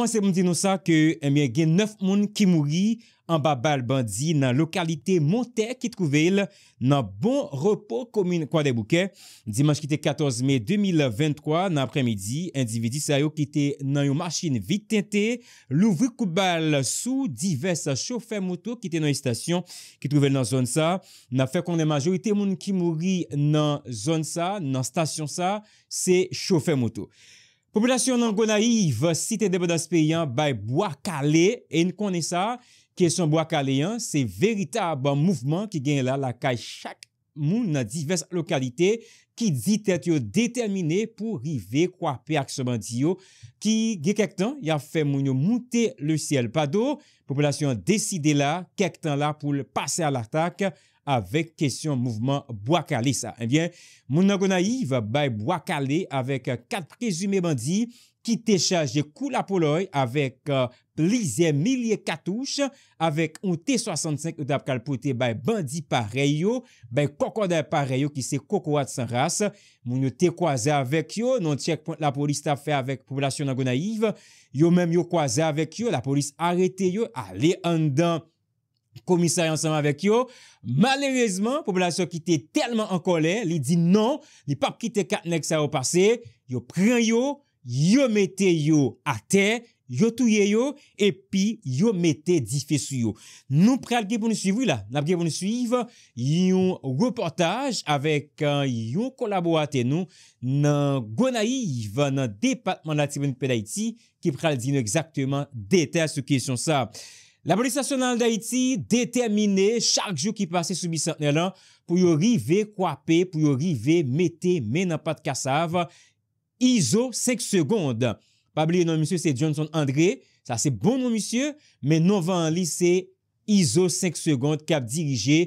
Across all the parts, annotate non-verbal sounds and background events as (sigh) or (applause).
Mwen se mwen di nou sa ke mwen eh gen nef moun ki mouri an babal bandi nan lokalite monte ki truvel nan bon repo komine kwa de bouke. Dimans ki te 14 me 2023 nan apremidi, individi sa yo ki te nan yo maschine vitente. Louvri koubal sou divers choufer moutou ki te nan y stasyon ki truvel nan zon sa. Na fe kon de majorite moun ki mouri nan zon sa, nan stasyon sa, se choufer moutou. Populasyon nan Gonaiv, site de Badaspeyan, bay Boakale, en kone sa, ke son Boakaleyan, se veritab an mouvman ki gen la la kaj chak moun nan divers lokalite, ki dit et yo determine pou rive kwa pe akseman di yo, ki gen kek tan, ya fe moun yo moute le siel pado, populasyon deside la, kek tan la pou pase al artak, avèk kesyon mouvman Boakale sa. Eh moun nan go na yiv, bay Boakale avèk euh, kat prezume bandi ki te chaje kou la poloy avèk euh, plize milye katouche avèk un T-65 ou tap kalpote bay bandi pareyo bay kokoda pareyo ki se kokoad san ras. Moun yo te kwaze avèk yo, nan tjekpont la polis ta fè avèk populasyon nan go na yiv, yo men yo kwaze avèk yo, la polis arete yo, ale andan boakale. Komisari ansama vek yo, maleryezman, populasyon ki te telman an kolè, li di nan, li pap ki te katnenk sa yo pase, yo pren yo, yo mette yo ate, yo touye yo, epi yo mette di fesu yo. Nou pral ge pou nou suivi la, la ge pou nou suivi, yon reportaj avek yon kolabou ate nou nan Gwanaiv, nan Depatman Latibonik Pedaiti, ki pral di nou exakteman dete a sou kesyon sa. La polis asyonal d'Haïti détermine chak jou ki pase sou bicentenè lan pou yo rive kwape, pou yo rive mette men apat kasav. Iso 5 seconde. Pa blie nan misye se Johnson André. Sa se bon nan misye. Men nan van li se Iso 5 seconde kap dirije.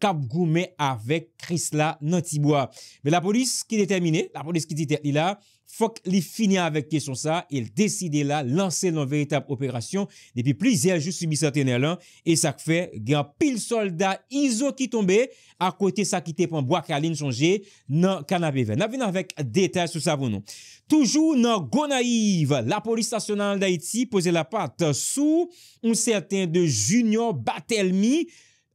kap goume avèk kris la nan tibwa. Mè la polis ki detemine, la polis ki ditè ila, fòk li finia avèk kesyon sa, il deside la lanse nan veritèb operasyon depi plizèl jous subi satenè lan, e sak fè gen pil soldat izo ki tombe, akote sak itèp an boak alin chonje nan kanabè ven. Na vin avèk detèl sou savounon. Toujou nan gò naiv, la polis stasyonal da iti pose la pat sou un sèten de junior batelmi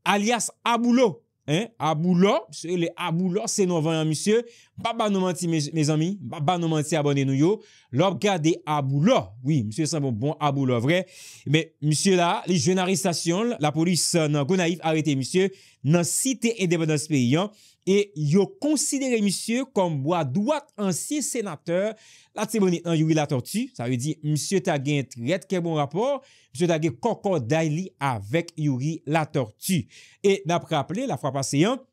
alias Aboulo. Hein? Aboulo, c'est le Aboulo, c'est nos monsieur. Baba nous menti, mes, amis. Baba nous menti, abonnez-nous, yo. L'obgade Aboulo. Oui, monsieur, c'est bon, bon Aboulo, vrai. Mais, monsieur, là, les jeunes arrestations, la police, euh, go naïf arrêté, monsieur, nan, cité indépendance pays, hein. E yo konsidere misye kom wadouat ansye senateur la tseboni an Yuri Latortu. Sa yu di, misye tagyen tret ke bon rapor, misye tagyen kokor daili avek Yuri Latortu. E naprapele, la fwa paseyan...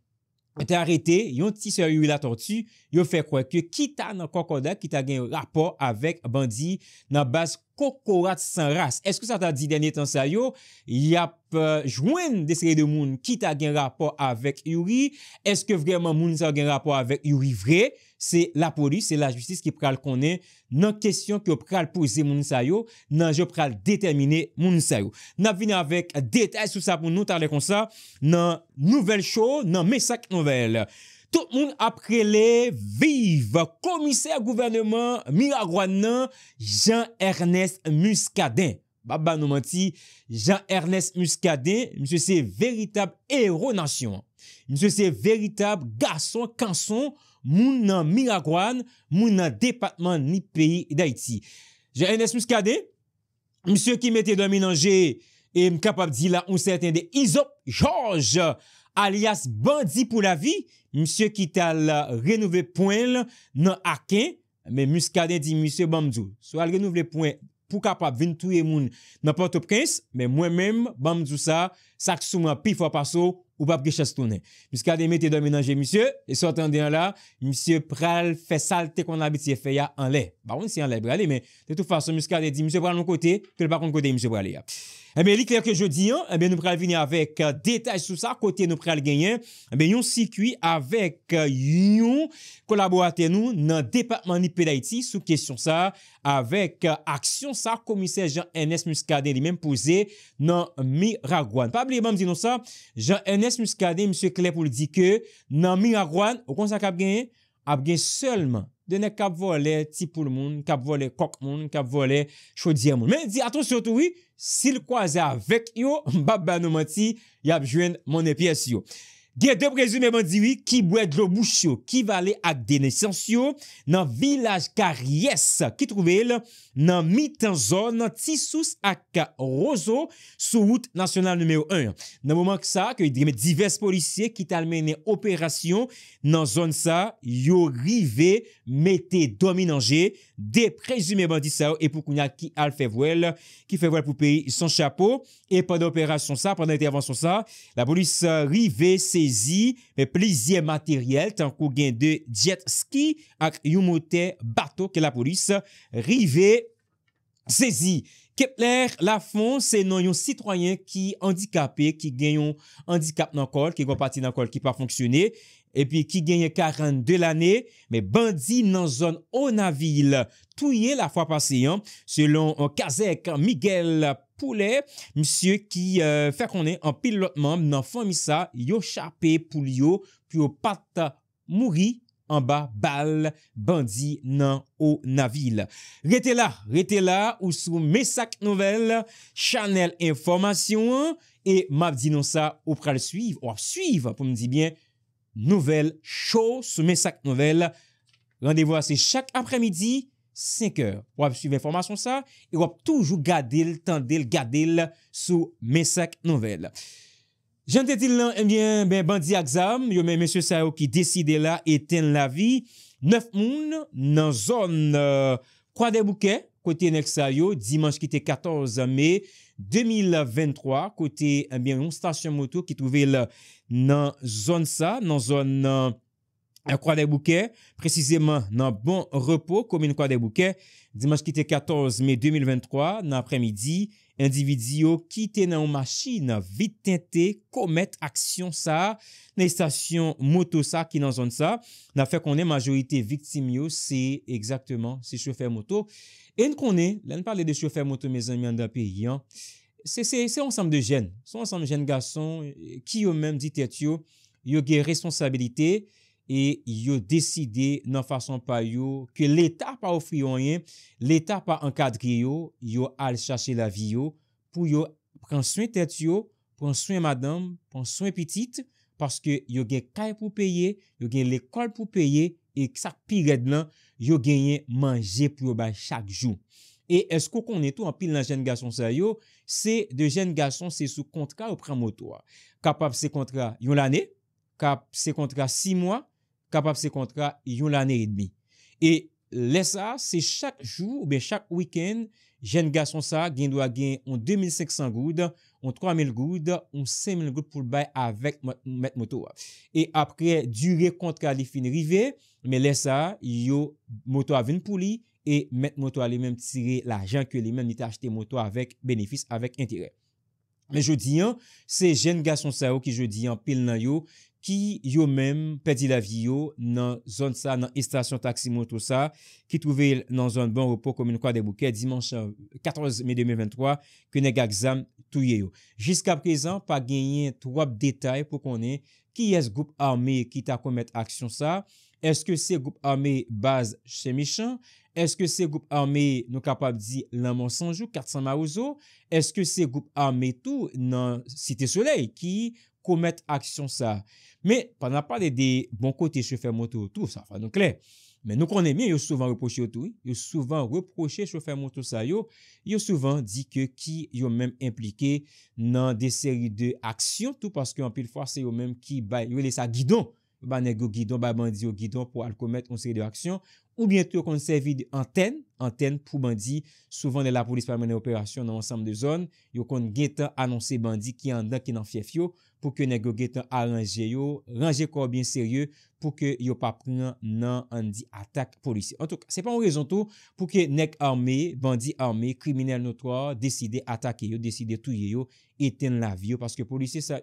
te arete, yon ti se yoy la tortu, yo fe kwe ke kita nan kokoda, kita gen rapor avek bandi nan baz kokorat san ras. Eske sa ta di denye tan sayo, yap euh, jwen desire de moun kita gen rapor avek yoy, eske vreman moun sa gen rapor avek yoy vre, Se la polis, se la justis ki pral konen nan kesyon ki pral pouze moun sayo nan je pral determine moun sayo. Nan vini avèk detay sou sa pou nou talè kon sa nan nouvel show nan mesak nouvel. Tout moun aprele, vive, komiser gouvernement, miragouan nan Jean-Ernest Muscadin. Baba nou menti, Jean-Ernest Muscadin, mse se veritab eronasyon. Mse se veritab, gason, kanson, moun nan miragwan, moun nan depatman ni peyi da iti. Je enes mouskade, mse ki mette dan minanje, e m kapap di la un sèten de Izo George, alias bandi pou la vi, mse ki tal renouve poen la nan aken, men mouskade di mse bamdou. So al renouve poen pou kapap vintouye moun nan Port-au-Prince, men mwen men bamdou sa, sak souman pi fwa paso, ou pa pre chastounen. Miskade eme te do menanje, misye, e sot an deyan la, misye pral fe salte kon abit ye fe ya an le. Ba woun si an le brale, men de tou fason, miskade di, misye pral nou kote, te le bakon kote misye brale ya. Pfff, Eh li kler ke jodi yon, eh nou pral vini avèk euh, detaj sou sa kote nou pral genyen, eh yon sikwi avèk yon euh, kolaborate nou nan depatman li PEDAITI sou kesyon sa avèk euh, aksyon sa komise Jean-Enes Muscadet li menm pouze nan Miragwan. Pabli yon ban mzino sa, Jean-Enes Muscadet, msye kler pou li di ke nan Miragwan, wakon sa ka ap genyen? Ap genyen selman. Dene kap vole tipul moun, kap vole kok moun, kap vole chodye moun. Men di ato sotoui, sil kwa ze avek yo, (laughs) mbaba nou mati, yap jwen moun epye si yo. Gye de prezume mwen diwi ki bwè drou bouchyo ki vale ak denesansyo nan vilaj karyes ki trouvel nan mitan zon nan tisous ak ka rozo sou wout nasyonal nomeyo 1. Nan mwen mank sa ke yon diwes polisye ki talmenen operasyon nan zon sa yon rive mette dominanje. De prezume bandi sa yo epou kounya ki al fevwel, ki fevwel pou peyi son chapo. E padan operasyon sa, padan intervensyon sa, la polis rive sezi, me plizye materyel tankou gen de jet ski ak yon mote bato ke la polis rive sezi. Kep lèr la fon se nan yon sitroyen ki handikapè, ki gen yon handikap nan kol, ki gwa pati nan kol ki pa fonksyonè. epi ki genye 42 l ane, me bandi nan zon o na vil. Touye la fwa paseyon, selon kazek Miguel Poulet, msye ki euh, fè konen an pilotman nan Fomisa yo chapè pou liyo pou yo pata mouri an ba bal bandi nan o na vil. Rete la, rete la, ou sou mesak nouvel, chanel informasyon, e map di nan sa, ou pral suiv, ou ap suiv, pou m di bien, Nouvel show sou mesak nouvel. Landevo a se chak apremidi, 5h. Wap suivi informasyon sa, e wap toujou gade l, tende l, gade l sou mesak nouvel. Jante di lan, enbyen, eh ben bandi aksam, yo men mese Sao ki deside la eten la vi, 9 moun nan zon kwa euh, de bouke? Kote nèk sa yo, dimanj ki te 14 me, 2023, kote eh yon stasyon moto ki touvel nan zon sa, nan zon kwa euh, de bouke, precizèman nan bon repo, koumen kwa de bouke, dimanj ki te 14 me, 2023, nan apremidi, individyo ki te nan yon machi, nan vitente, komet aksyon sa, nan yon stasyon moto sa ki nan zon sa, nan fe konen majorite viktim yo, se exactement se chefe moto. En konen, lè n pale de choufer moutou me zan mi an da pe yon, se ansam de jen, se ansam de jen gason ki euh, yo menm di tet yo, yo ge responsabilite e yo deside nan fason pa yo ke l'Etat pa ofri yon yen, l'Etat pa ankadri yo, yo al chache la vi yo pou yo pran swen tet yo, pran swen madame, pran swen pitite, paske yo ge kay pou peye, yo ge l'ekol pou peye e sak pi red lan. yo genyen manje pou yo bay chak jou. E esko konen tou an pil nan jen gason sa yo, se de jen gason se sou kontra ou premoto a. Kapap se kontra yon lane, kapap se kontra si mwa, kapap se kontra yon lane et bi. E... Lè sa, se chak jou, be chak wikèn, jen ga son sa gen do a gen an 2500 goud, an 3000 goud, an 5000 goud pou l bay avèk mè mè mè tou. E apre, dure kontra li fin rivè, mè lè sa, yo mè tou avèn pou li, e mè mè tou alè mèm tire la jen ke lè mèm ni te achete mè tou avèk benefis avèk intire. Mè jò diyan, se jen ga son sa yo ki jò diyan pil nan yo, ki yo men pedi la vi yo nan zon sa, nan istasyon taksimo tout sa, ki touve nan zon bon repo komi nou kwa debouke, dimansha 14 me 2023, kwen e gagzam touye yo. Jiska prezan, pa genyen 3 detay pou konen, ki es group armé ki ta komet aksyon sa, eske se group armé baz chemichan, eske se group armé nou kapab di laman sanjou, katsan ma ouzo, eske se group armé tou nan site solei, ki komet aksyon sa. Men, pa nan pa de de bon kote che fèmoutou sa, fè nou kler, men nou konen mi, yo souvan reproche yo tou, yo souvan reproche che fèmoutou sa yo, yo souvan di ke ki yo men implike nan de seri de aksyon, tout paske an pil fwa se yo men ki ba yo le sa gidon, ba ne go gidon, ba ban di yo gidon pou al komet an seri de aksyon, Ou bientou yo konn sevi anten, anten pou bandi, souvan de la polis parmenen operasyon nan ansam de zon, yo konn getan anonsen bandi ki yanda ki nan fief yo, pou ke nek yo getan aranje yo, ranje kor bin serye pou ke yo pa pran nan andi atak polisi. En touk, sepan orizonto pou ke nek arme, bandi arme, kriminel notwa, deside atake yo, deside touye yo, eten la vyo, paske polisi sa...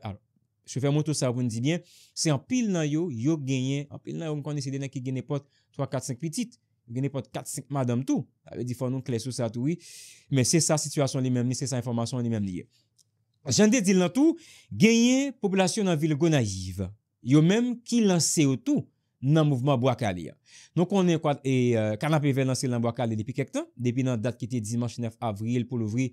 Se fèmoutou sa woun di byen, se anpil nan yo, yo genyen, anpil nan yo mkwane se dene ki genye pot 3-4-5 pitit, genye pot 4-5 madame tou. Awe di fon nou klesou sa touwi, men se sa situasyon li menm li, se sa informasyon li menm li. Jande dil nan tou, genyen populasyon nan vil go na jiv, yo menm ki lanse ou tou nan mouvman bo akali ya. Nou konen kwa e euh, kanap evè lanse lan bo akali depi kek tan, depi nan dat ki te dimanche 9 avril pou louvri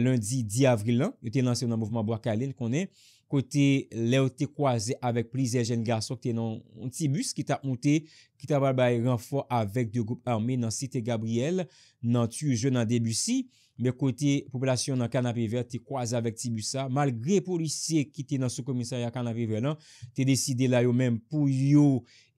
lundi 10 avril lan, yo te lanse ou nan mouvman bo akali konen. kote le ou te kwaze avèk prizè jen gassok te nan tibus ki ta moutè, ki ta val bay renfort avèk de goup armè nan site Gabriel nan tujè nan Debussy, me kote popolasyon nan Kanapé-Vert te kwaze avèk tibus sa, malgré polisye ki te nan sou komisaryan Kanapé-Vert nan, te deside la yo mèm pou yo,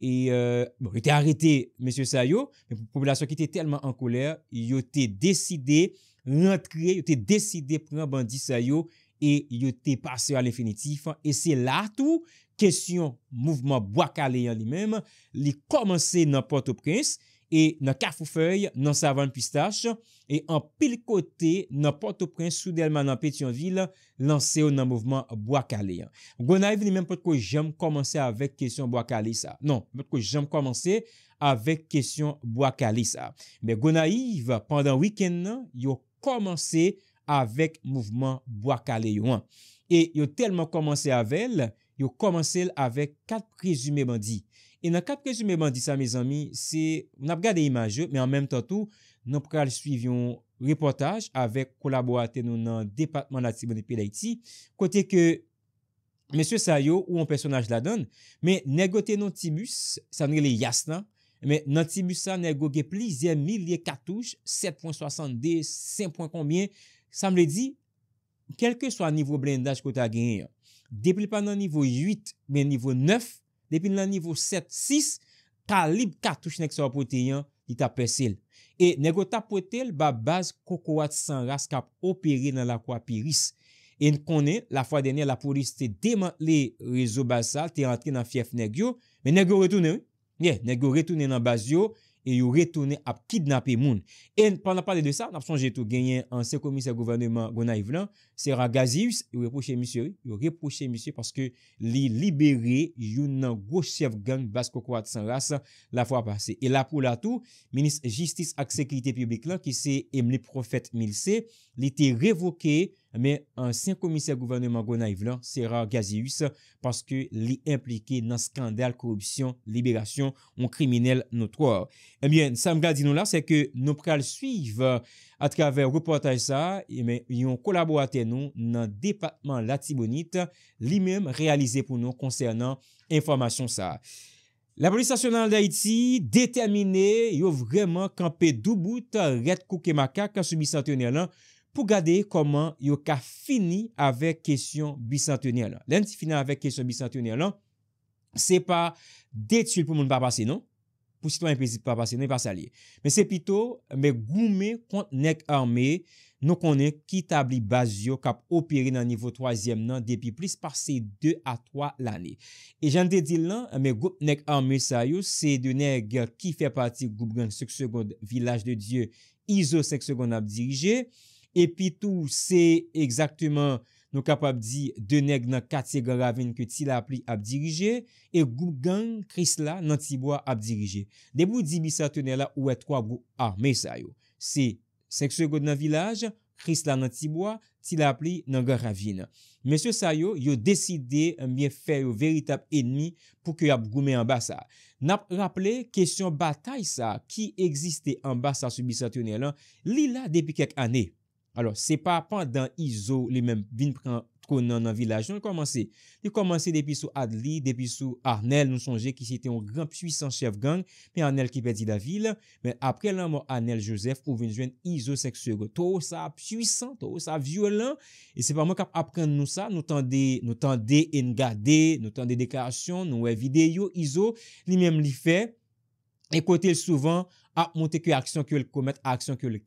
e euh, bon, te arrete, mèsyon sa yo, popolasyon ki te telman an kolèr, yo te deside rentre, yo te deside prèman bandi sa yo, E yo te pase al infinitif. E se la tou, kesyon mouvman boakaleyan li mem, li komanse nan Port-au-Prince, e nan Kafoufeu, nan Savan Pistache, e an pil kote nan Port-au-Prince, soudelman nan Petionville, lanse yo nan mouvman boakaleyan. Gonaive li mem potko jem komanse avek kesyon boakaley sa. Non, potko jem komanse avek kesyon boakaley sa. Be Gonaive, pandan wiken nan, yo komanse boakaley. avèk mouvman Boakale yo an. E yo telman komanse avèl, yo komanse l avèk kat prezume bandi. E nan kat prezume bandi sa, mèz anmi, se, nou nap gade imajè, mè an mèm tan tou, nou pral suivyon reportaj avèk kolabouate nou nan Depatman Latibonipi Laiti, kote ke mèsyo sa yo, ou an personaj la don, mè negote nan Timus, sa mè le yas nan, mè nan Timus sa negogue pli, zè mi liye katouj, 7.62, 5. kombien, Samle di, kelke so an nivou blendaj ko ta genye, depil pa nan nivou 8, men nivou 9, depil nan nivou 7, 6, kalib katouche nek sa wapoteyan di ta pesel. E negyo ta potel ba baz kokowat san raskap operi nan lakwa piris. En konen, la fwa dene, la polis te deman le rezo basal, te antre nan fief negyo, men negyo retounen, ne, negyo retounen nan baz yo, e yu retoune ap kidnap e moun. E pan ap pale de sa, nap son jetou genyen an se komise gouverneman Gwena Yvlan, Serra Gazius, yo repoushe misye, yo repoushe misye, paske li liberi yon nan goshev gang basko kwa tsan las la fwa pase. E la pou la tou, minis jistis ak sekriti publik la, ki se emle profet milse, li te revoke, ame, an 5 misye gouvernement gonaiv la, Serra Gazius, paske li implike nan skandal, korupsyon, liberasyon, on kriminelle notwa. Ebyen, eh sa mga di nou la, se ke nou pral suive, nou nan depatman latibonite li mèm realize pou nou konsernan informasyon sa. La politikasyon nan Daïti détermine yo vreman kampe dou bout ret kouke maka kansou bisantyonè lan pou gadey koman yo ka fini avèk kesyon bisantyonè lan. Lèm ti fina avèk kesyon bisantyonè lan, se pa detil pou moun babase nou. pou sitwa yon prezit pa pase, nou yon pa salye. Men se pito, men goume kont nek arme, nou konen ki tabli baz yo kap operi nan nivou 3e nan, depi plis pase 2 a 3 lane. E jan de di lan, men gout nek arme sa yo, se de nek ki fe pati goup gen seks sekon, vilaj de die, izo seks sekon ap dirije, epi tou se ekzakteman, Nou kap ap di deneg nan kate garavin ke ti la ap li ap dirije, e gou gang kris la nan tibwa ap dirije. Debou di bisatounen la ou et kwa gou arme sayo. Se seksyo goun nan vilaj, kris la nan tibwa, ti la ap li nan garavin. Mese sayo, yo deside mwen eh fè yo veritap enmi pou kyo ap goume an basa. Nap rapple kesyon batay sa ki egziste an basa sou bisatounen la li la depi kek ane. Alors, se pa pandan izo li men vin pran konan nan vilaj, nou yon komanse. Yon komanse depi sou Adli, depi sou Arnel, nou chonje ki si te yon gran pwisan chef gang, pe Arnel ki peti da vil, men apre lan mwen Arnel Joseph pou vin jwen izo seksyo go. To ou sa pwisan, to ou sa vyolan, e se pa mwen kap apren nou sa, nou tan de en gade, nou tan de deklarasyon, nou we videyo, izo, li men li fe, ekote souvan, a monte ki a aksyon ki ou el komet, a aksyon ki ou el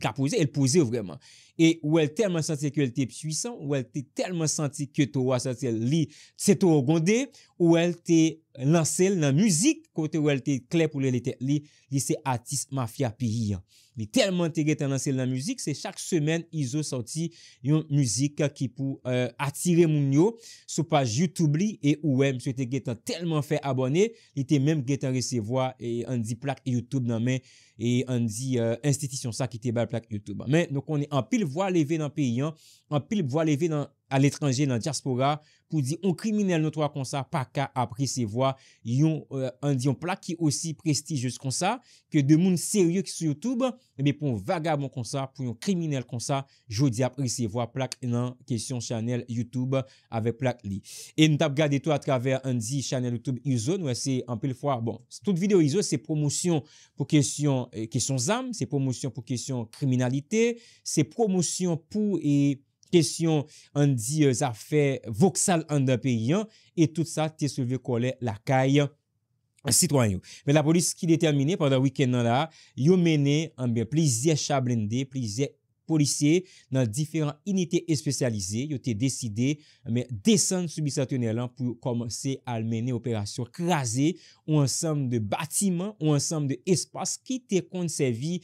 ka pose, el pose vreman. E ou el telman santi ki ou el te psuisan, ou el te telman santi ki ou el te li, se tou ou gonde, ou el te... lansel nan muzik kote wèl te kle pou lè letèk li, li se atis mafya pi yon. Li telman te getan lansel nan muzik, se chak semen i zo soti yon muzik ki pou euh, atire moun yo, sou page YouTube li, e ouèm se te getan telman fè abonè, li te mèm getan resevwa, e an di plak YouTube nan men, e an di euh, institisyon sa ki te bè plak YouTube nan men. Nou konen an pil vwa leve nan pi yon, an pil vwa leve nan... al etranje nan diaspora, pou di yon kriminel nan to a konsa, pa ka apri se vwa yon, an euh, di yon plak ki osi prestijous konsa, ki yon demoun seryou ki sou YouTube, ebe pou yon vagabon konsa, pou yon kriminel konsa, jodi apri se vwa plak nan kesyon chanel YouTube ave plak li. E nou tap gade to atraver an di chanel YouTube izo, nou e se an pel fwa, bon, tout video izo se promosyon pou kesyon euh, zanm, se promosyon pou kesyon kriminalite, se promosyon pou e kesyon an di zafè euh, voksal an da peyi an, e tout sa te souve kole lakay an sitwanyou. Men la polis ki de termine, pandan wiken nan la, yo mene an be plizye chabrinde, plizye ekonomi, Polisye nan diferant unitè espesyalize, yo te deside, me desen soubisatounè lan pou komanse almenè operasyon krasè ou ansanm de batiman, ou ansanm de espas ki te kontsevi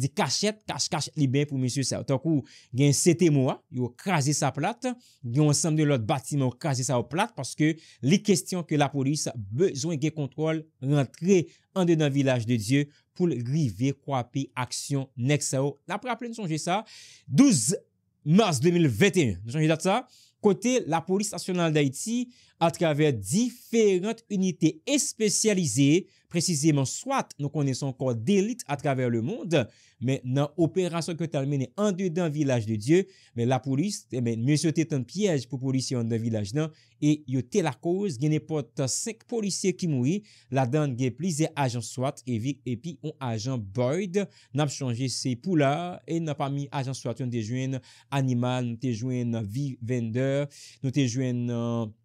di kachet, kach kach libe pou monsye sa. Takou gen sete mwa, yo krasè sa plat, gen ansanm de lot batiman, yo krasè sa plat, paske li kestyon ke la polis bejwen gen kontrol rentre En de village de Dieu pour river croire action, next. Oh. La nous ça 12 mars 2021, Nous date ça, ça. la police nationale d'Haïti Atraver diferent unité espesyalize, precizèman swat nou konè son kòl d'élite atraver le moun de, men nan operasyon kè termene an de dan vilaj de Diyo, men la polis, men eh mè sote tan pièj pou polisyon nan vilaj nan, e yote la koz genè potan sek polisyè ki moui, la dan gen plize ajan swat evik epi ou ajan boid, nan ap chanje se pou la, e nan pa mi ajan swat nou te jwen animal, nou te jwen vi vendor, nou te jwen euh, pati,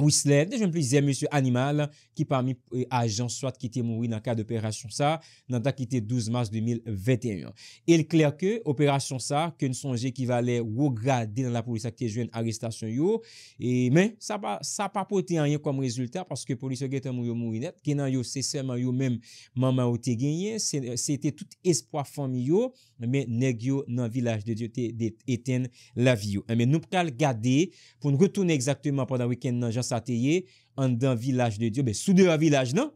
Whistler, dèjèm plizèm mè sè animal ki pa mi ajan swat ki te moui nan ka d'opération sa nan ta ki te 12 mars 2021. El kler ke, opération sa, ke n sonje ki va lè wou gade nan la polisya ki jwen arrestasyon yo, men sa pa pote an yon kom rezultat paske polisya getan mou yo mou inèp, genan yo sesèman yo menm manman ou te genyen, se te tout espoi fòm yo, men neg yo nan vilaj de diote eten la vi yo. Men nou pral gade pou n retoune exaktèman pandan wikèn nan jans Ateye andan vilaj de Diyo Sou de an vilaj nan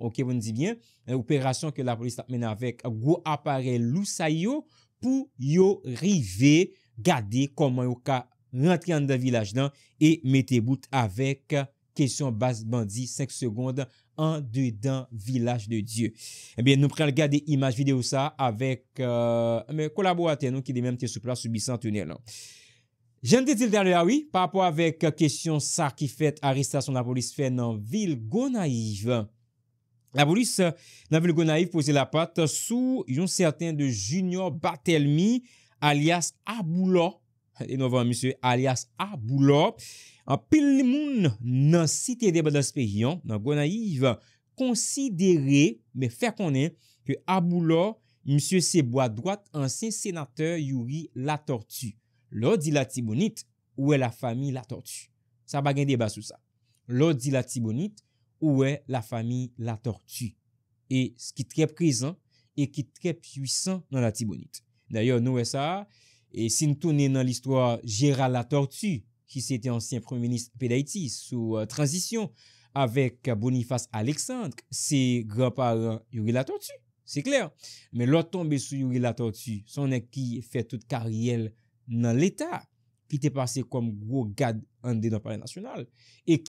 Operasyon ke la polis tap men avek Gwo apare lousay yo Pou yo rive Gade koman yo ka rentre Andan vilaj nan E mete bout avek Kesyon bas bandi 5 segonde Andan vilaj de Diyo Nou prel gade imaj videyo sa Avek kolabou aten Ki demen te soupla soubi santunel Jende titil terli awi, pa apwa vek kesyon euh, sa ki fet aristasyon la polis fe nan Vil Gonaiv. La polis nan euh, Vil Gonaiv pose la pat sou yon certain de junior batelmi alias Aboula. E nouvan, msye, alias Aboula. An pil moun nan sitede badaspe yon nan Gonaiv konsidere, me fe konen, ke Aboula, msye seboa dwat ansen senater Youri Latortu. Lò di la tibounit, ouè la fami la tortue. Sa bagen deba sou sa. Lò di la tibounit, ouè la fami la tortue. E skit kèp krizant, e kèp kuisant nan la tibounit. Danyo nou e sa, e sin tonen nan l'istwa Gérald la Tortue, ki se te ansyen premier ministre Pédaïti, sou euh, transition avèk Boniface Alexandre, se granpazan Yogi la Tortue. Se kler, men lò tombe sou Yogi la Tortue, son ek ki fè tout kariel yon, nan l'Etat ki te pase kom wou gad ande nan pari nasyonal e ki